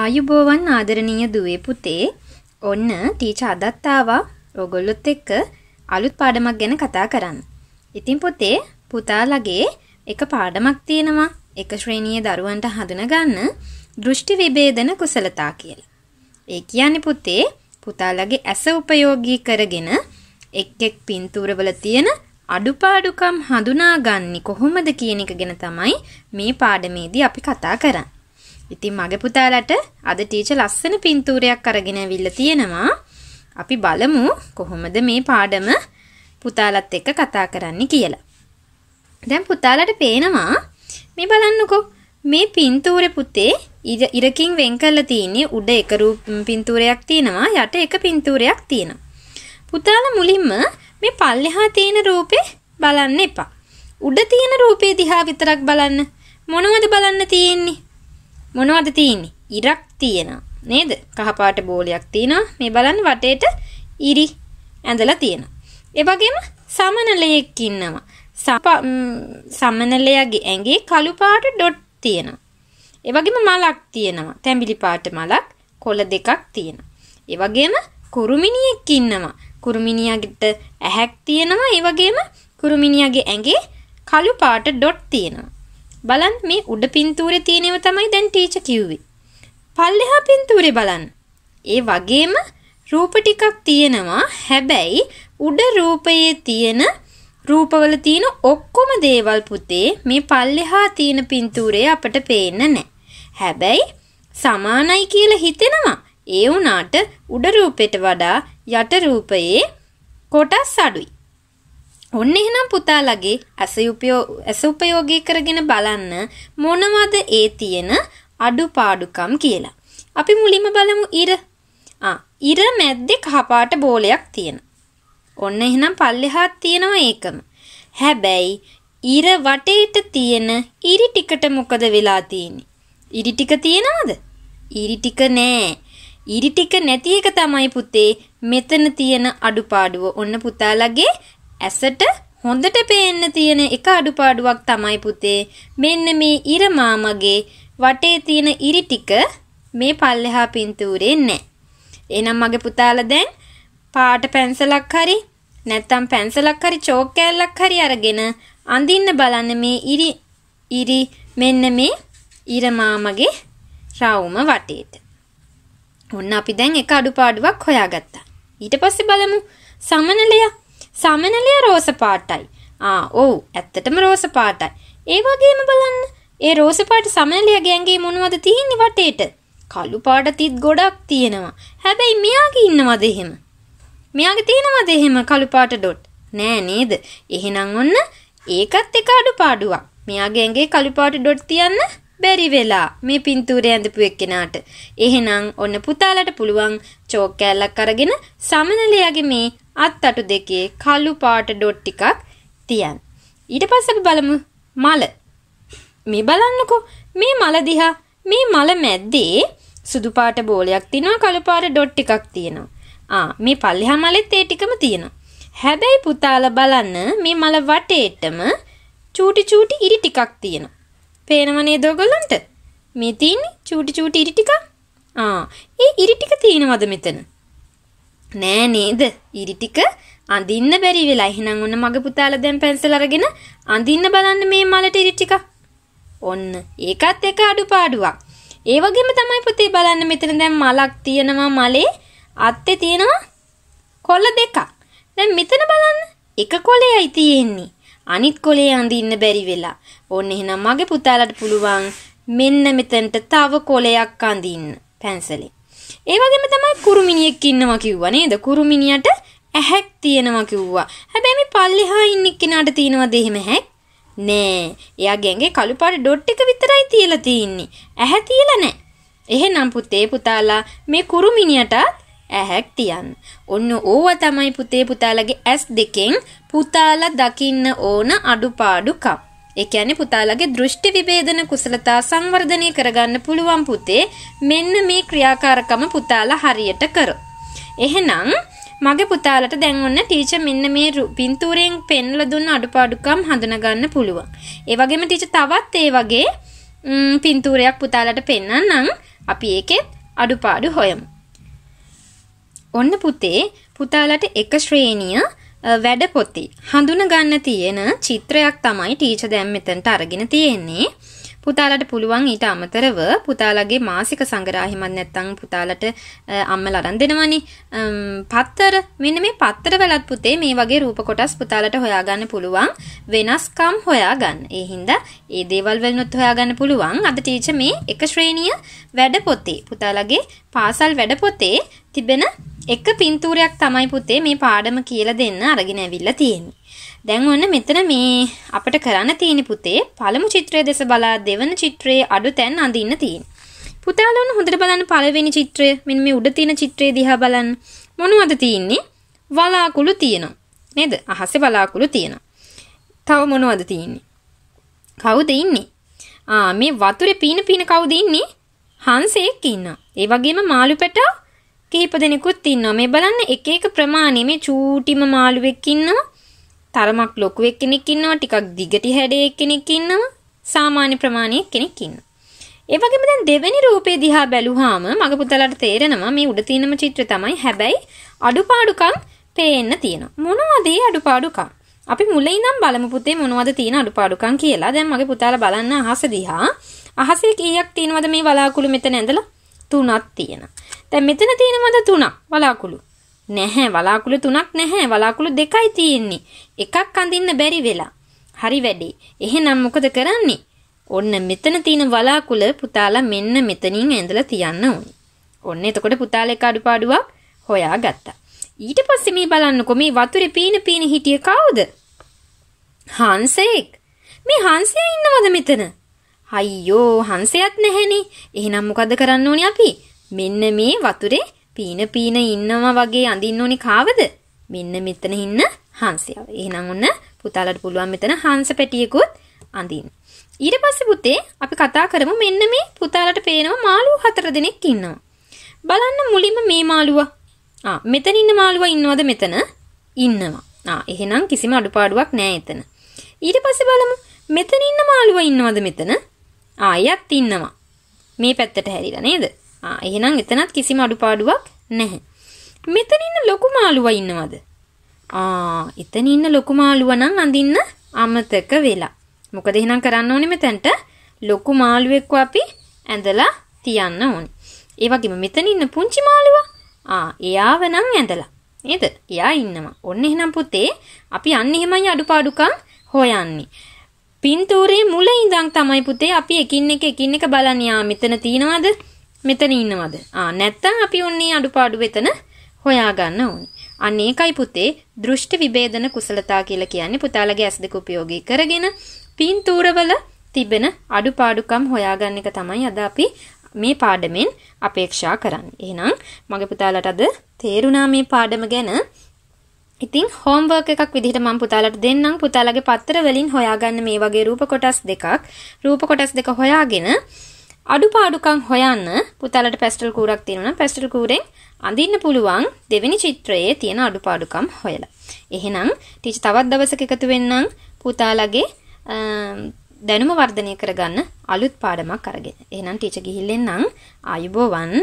ආයුබෝවන් ආදරණීය දුවේ පුතේ ඔන්න ටීච අදත් ආවා ඔයගොල්ලොත් එක්ක අලුත් පාඩමක් ගැන කතා කරන්න. ඉතින් පුතේ පුතාලගේ එක පාඩමක් තියෙනවා එක ශ්‍රේණියේ දරුවන්ට හඳුනගන්න දෘෂ්ටි විභේදන කුසලතා කියලා. ඒ කියන්නේ පුතේ පුතාලගේ ඇස උපයෝගී කරගෙන එක් එක් පින්තූරවල තියෙන අඩුපාඩුකම් හඳුනාගන්නේ කොහොමද කියන එක ගැන තමයි මේ පාඩමේදී අපි කතා කරන්නේ. ඉතින් මගේ පුතාලට අද ටීචර් ලස්සන පින්තූරයක් අරගෙන ඇවිල්ලා තියෙනවා. අපි බලමු කොහොමද මේ පාඩම පුතාලත් එක්ක කතා කරන්න කියලා. දැන් පුතාලට පේනවා මේ බලන්නකෝ මේ පින්තූරේ පුතේ ඉරකින් වෙන් කරලා තියෙන්නේ උඩ එක රූප පින්තූරයක් තියෙනවා යට එක පින්තූරයක් තියෙනවා. පුතාලා මුලින්ම මේ පල්ලෙහා තියෙන රූපේ බලන්න එපා. උඩ තියෙන රූපේ දිහා විතරක් බලන්න. මොනවද බලන්න තියෙන්නේ? මොනවද තියෙන්නේ? ඉරක් තියෙනවා. නේද? කහපාට බෝලයක් තියෙනවා. මේ බලන්න වටේට ඉරි ඇඳලා තියෙනවා. ඒ වගේම සමනලයක් ඉන්නවා. සමනලයාගේ ඇඟේ කළු පාට ඩොට් තියෙනවා. ඒ වගේම මලක් තියෙනවා. තැඹිලි පාට මලක් කොළ දෙකක් තියෙනවා. ඒ වගේම කුරුමිනියෙක් ඉන්නවා. කුරුමිනියාගට ඇහැක් තියෙනවා. ඒ වගේම කුරුමිනියාගේ ඇඟේ කළු පාට ඩොට් තියෙනවා. බලන්න මේ උඩ පින්තූරේ තියෙනව තමයි දැන් ටීචර් කිව්වේ. පල්ලෙහා පින්තූරේ බලන්න. ඒ වගේම රූප ටිකක් තියෙනවා. හැබැයි උඩ රූපයේ තියෙන රූපවල තියෙන ඔක්කොම දේවල් පුතේ මේ පල්ලෙහා තියෙන පින්තූරේ අපට පේන්න නැහැ. හැබැයි සමානයි කියලා හිතෙනවා. ඒ වුණාට උඩ රූපෙට වඩා යට රූපයේ කොටස් අඩුයි. ඔන්න එහෙනම් පුතාලගේ ඇස උපයෝගී කරගෙන බලන්න මොනවද ඒ තියෙන අඩුපාඩුකම් කියලා. අපි මුලින්ම බලමු ඉර. ආ ඉර මැද්දේ කහපාට බෝලයක් තියෙන. ඔන්න එහෙනම් පල්ලෙහාත් තියෙනවා ඒකම. හැබැයි ඉර වටේට තියෙන ඉරි ටිකට මොකද වෙලා තියෙන්නේ? ඉරි ටික තියනවද? ඉරි ටික නෑ. ඉරි ටික නැති එක තමයි පුතේ මෙතන තියෙන අඩුපාඩුව. ඔන්න පුතාලගේ ඇසට හොඳට පේන්න තියෙන එක අඩුපාඩුවක් තමයි පුතේ මෙන්න මේ ඉර මාමගේ වටේ තියෙන ඉරි ටික මේ පල්ලෙහා පින්තූරේ නැහැ. එහෙනම් මගේ පුතාලා දැන් පාට පැන්සලක් හරි නැත්නම් පැන්සලක් හරි චෝක් කෑල්ලක් හරි අරගෙන අඳින්න බලන්න මේ ඉරි ඉරි මෙන්න මේ ඉර මාමගේ රවුම වටේට. ඔන්න අපි දැන් එක අඩුපාඩුවක් හොයාගත්තා. ඊට පස්සේ බලමු සමනලයා සමනලිය රෝස පාටයි. ආ ඔව් ඇත්තටම රෝස පාටයි. ඒ වගේම බලන්න ඒ රෝස පාට සමනලිය ගෑන්ගේ මොනවද තියෙන්නේ වටේට? කළු පාට තිත් ගොඩක් තියෙනවා. හැබැයි මෙයාගේ ඉන්නවද එහෙම? මෙයාගේ තියෙනවද එහෙම කළු පාට ඩොට්? නෑ නේද? එහෙනම් ඔන්න ඒකත් එක අඩුපාඩුවක්. මෙයාගේ ඇඟේ කළු පාට ඩොට් තියන්න බැරි වෙලා මේ පින්තූරය ඇඳපු එක්කෙනාට. එහෙනම් ඔන්න පුතාලට පුළුවන් චෝක් කෑල්ලක් අරගෙන සමනලයාගේ මේ අත්තටු දෙකේ කළු පාට ඩොට් ටිකක් තියන්. ඊට පස්සේ අපි බලමු මල. මේ බලන්නකෝ මේ මල දිහා මේ මල මැද්දේ සුදු පාට බෝලයක් තියෙනවා කළු පාට ඩොට් ටිකක් තියෙනවා. ආ මේ පල්ලෙහා මලෙත් ඒ ටිකම තියෙනවා. හැබැයි පුතාලා බලන්න මේ මල වටේටම චූටි චූටි ඉරි ටිකක් තියෙනවා. පේනව නේද ඔයගොල්ලන්ට? මේ තියෙන්නේ චූටි චූටි ඉරි ටික. ආ, ඒ ඉරි ටික තියෙනවද මෙතන? නෑ නේද? ඉරි ටික අඳින්න බැරි වෙලා. එහෙනම් ඔන්න මගේ පුතාලා දැන් පැන්සල් අරගෙන අඳින්න බලන්න මේ මලට ඉරි ටික. ඔන්න ඒකත් එක අඩුපාඩුවක්. ඒ වගේම තමයි පුතේ බලන්න මෙතන දැන් මලක් තියෙනවා මලේ අත්තේ තියෙනවා කොළ දෙකක්. දැන් මෙතන බලන්න එක කොළයයි තියෙන්නේ. අනිත් කොලේ අඳින්න බැරි වෙලා. ඕන්න එහෙනම් මගේ පුතාලට පුළුවන් මෙන්න මෙතනට තව කොලයක් අඳින්න පැන්සලේ. ඒ වගේම තමයි කුරුමිනියෙක් ඉන්නවා කිව්වා නේද? කුරුමිනියට ඇහැක් තියෙනවා කිව්වා. හැබැයි මේ පල්ලෙහා ඉන්න කෙනාට තියෙනවද එහෙම ඇහැක්? නෑ. එයා ගෙන්ගේ කළු පාට ඩොට් එක විතරයි තියලා තින්නේ. ඇහැ තියලා නෑ. එහෙනම් පුතේ පුතාලා මේ කුරුමිනියටත් ඇහැක් තියන්න. ඔන්න ඕව තමයි පුතේ පුතාලගේ ඇස් දෙකෙන් පුතාලා දකින්න ඕන අඩුපාඩුකම්. ඒ කියන්නේ පුතාලගේ දෘෂ්ටි විභේදන කුසලතා සංවර්ධනය කරගන්න පුළුවන් පුතේ මෙන්න මේ ක්‍රියාකාරකම පුතාලා හරියට කරොත්. එහෙනම් මගේ පුතාලට දැන් ඔන්න ටීචර් මෙන්න මේ පින්තූරයෙන් පෙන්ලා දුන්න අඩුපාඩුකම් හඳුනගන්න පුළුවන්. ඒ වගේම ටීචර් තවත් ඒ වගේ පින්තූරයක් පුතාලට පෙන්වන්නම් අපි ඒකෙත් අඩුපාඩු හොයමු. ඔන්න පුතේ පුතාලට එක ශ්‍රේණිය වැඩ පොති හඳුන ගන්න තියෙන චිත්‍රයක් තමයි ටීච දැම් මෙතනට අරගෙන තියෙන්නේ පුතාලට පුළුවන් ඊට අමතරව පුතාලගේ මාසික සංගරාහිමත් නැත්තං පුතාලට අම්මල අරන් දෙනවනි පත්තර මෙන්න මේ පත්තර වලත් පුතේ මේ වගේ රූප කොටස් පුතාලට හොයාගන්න පුළුවන් වෙනස්කම් හොයාගන්න ඒ හින්දා ඒ දේවල් වලිනුත් හොයාගන්න පුළුවන් අද ටීච මේ එක ශ්‍රේණිය වැඩ පොතේ පුතාලගේ පාසල් වැඩ පොතේ තිබෙන එක පින්තූරයක් තමයි පුතේ මේ පාඩම කියලා දෙන්න අරගෙන ඇවිල්ලා තියෙන්නේ. දැන් ඔන්න මෙතන මේ අපිට කරන්න තියෙන පුතේ පළමු චිත්‍රය දෙස බලා දෙවන චිත්‍රයේ අඩු තැන් අඳින්න තියෙන. පුතාලා ඔන්න හොඳට බලන්න පළවෙනි චිත්‍රය මෙන්න මේ උඩ තියෙන චිත්‍රය දිහා බලන්න. මොනවද තියෙන්නේ? වලාකුළු තියෙනවා. නේද? අහසේ වලාකුළු තියෙනවා. තව මොනවද තියෙන්නේ? කවුද ඉන්නේ? ආ මේ වතුරේ පීන පීන කවුද ඉන්නේ? හංසෙක් ඉන්නවා. ඒ වගේම මාළු පැටා කිහිප දෙනෙකුත් ඉන්නවා. මේ බලන්න එක එක ප්‍රමාණයේ මේ චූටිම මාළුවෙක් ඉන්නවා. තරමක් ලොකු එක්කෙනෙක් ඉන්නවා, ටිකක් දිගටි හැඩේ එක්කෙනෙක් ඉන්නවා, සාමාන්‍ය ප්‍රමාණයේ කෙනෙක් ඉන්නවා. ඒ වගේම දැන් දෙවෙනි රූපේ දිහා බැලුවාම මග පුතලාට තේරෙනවා මේ උඩ තියෙනම චිත්‍රය තමයි. හැබැයි අඩුපාඩුකම් පේන්න තියෙනවා. මොනවද මේ අඩුපාඩුකම්? අපි මුලින් ඉඳන් බලමු පුතේ මොනවද තියෙන අඩුපාඩුකම් කියලා. දැන් මගේ පුතාලා බලන්න අහස දිහා. අහසේ කීයක් තියෙනවද මේ වලාකුළු මෙතන ඇඳලා? තුනක් තියෙනවා. දැන් මෙතන තියෙනවද තුනක් වලාකුළු? නැහැ වලාකුළු තුනක් නැහැ වලාකුළු දෙකයි තියෙන්නේ. එකක් අඳින්න බැරි වෙලා. හරි වැඩේ. එහෙනම් මොකද කරන්නේ? ඔන්න මෙතන තියෙන වලාකුළ පුතාලා මෙන්න මෙතනින් ඇඳලා තියන්න ඕනේ. ඔන්න එතකොට පුතාලා එක අඩුපාඩුවක් හොයාගත්තා. ඊට පස්සේ මේ බලන්නකෝ මේ වතුරේ පීන පීන හිටිය කවුද? හංසෙක්. මේ හංසයා ඉන්නවද මෙතන? අයියෝ හංසයක් නැහෙනේ. එහෙනම් මොකද කරන්න ඕනේ අපි? මෙන්න මේ වතුරේ පීන පීන ඉන්නවා වගේ අඳින්න ඕනේ කාවද? මෙන්න මෙතන ඉන්න හංසයව. එහෙනම් ඔන්න පුතාලට පුළුවන් මෙතන හංස පැටියෙකුත් අඳින්න. ඊට පස්සේ පුතේ අපි කතා කරමු මෙන්න මේ පුතාලට පේනවා මාළු හතර දෙනෙක් ඉන්නවා. බලන්න මුලින්ම මේ මාළුවා. ආ මෙතන ඉන්න මාළුවා ඉන්නවද මෙතන? ඉන්නවා. ආ එහෙනම් කිසිම අඩුපාඩුවක් නෑ එතන. ඊට පස්සේ බලමු මෙතන ඉන්න මාළුවා ඉන්නවද මෙතන? ආයත් ඉන්නවා. මේ පැත්තට හැරිලා නේද? ආ එහෙනම් එතනත් කිසිම අඩුපාඩුවක් නැහැ. මෙතන ඉන්න ලොකු මාළුවා ඉන්නවද? ආ එතන ඉන්න ලොකු මාළුවා නම් අඳින්න අමතක වෙලා. මොකද එහෙනම් කරන්න ඕනේ මෙතනට ලොකු මාළුවෙක්ව අපි ඇඳලා තියන්න ඕනේ. ඒ වගේම මෙතන ඉන්න පුංචි මාළුවා ආ එයාව නම් ඇඳලා. නේද? එයා ඉන්නවා. ඔන්න එහෙනම් පුතේ අපි අන්න එහෙමයි අඩුපාඩුකම් හොයන්නේ. පින්තූරේ මුල ඉඳන් තමයි පුතේ අපි එකින් එක එකින් එක බලන්නේ. මෙතන තියනවාද? මෙතන ඉන්නවද? ආ නැත්තම් අපි උන්නේ අඩුපාඩු වෙතන හොයාගන්න ඕනේ. අන්න ඒකයි පුතේ දෘෂ්ටි විභේදන කුසලතා කියලා කියන්නේ පුතාලගේ ඇස් දෙක උපයෝගී කරගෙන පින්තූරවල තිබෙන අඩුපාඩුකම් හොයාගන්න එක තමයි අද අපි මේ පාඩමෙන් අපේක්ෂා කරන්නේ. එහෙනම් මගේ පුතාලට අද තේරුණා මේ පාඩම ගැන. ඉතින් හෝම්වර්ක් එකක් විදිහට මම පුතාලට දෙන්නම්. පුතාලගේ පත්‍ර වලින් හොයාගන්න මේ වගේ රූප කොටස් දෙකක්. රූප කොටස් දෙක හොයාගෙන අඩුපාඩුකම් හොයන්න පුතාලට පැස්ටල් කූරක් තියෙනවා නම් පැස්ටල් කූරෙන් අඳින්න පුළුවන් දෙවෙනි චිත්‍රයේ තියෙන අඩුපාඩුකම් හොයලා. එහෙනම් ටීච තවත් දවසක එකතු වෙන්නම් පුතාලගේ දැනුම වර්ධනය කරගන්න අලුත් පාඩමක් අරගෙන. එහෙනම් ටීච ගිහිල්ලෙන්නම් ආයුබෝවන්.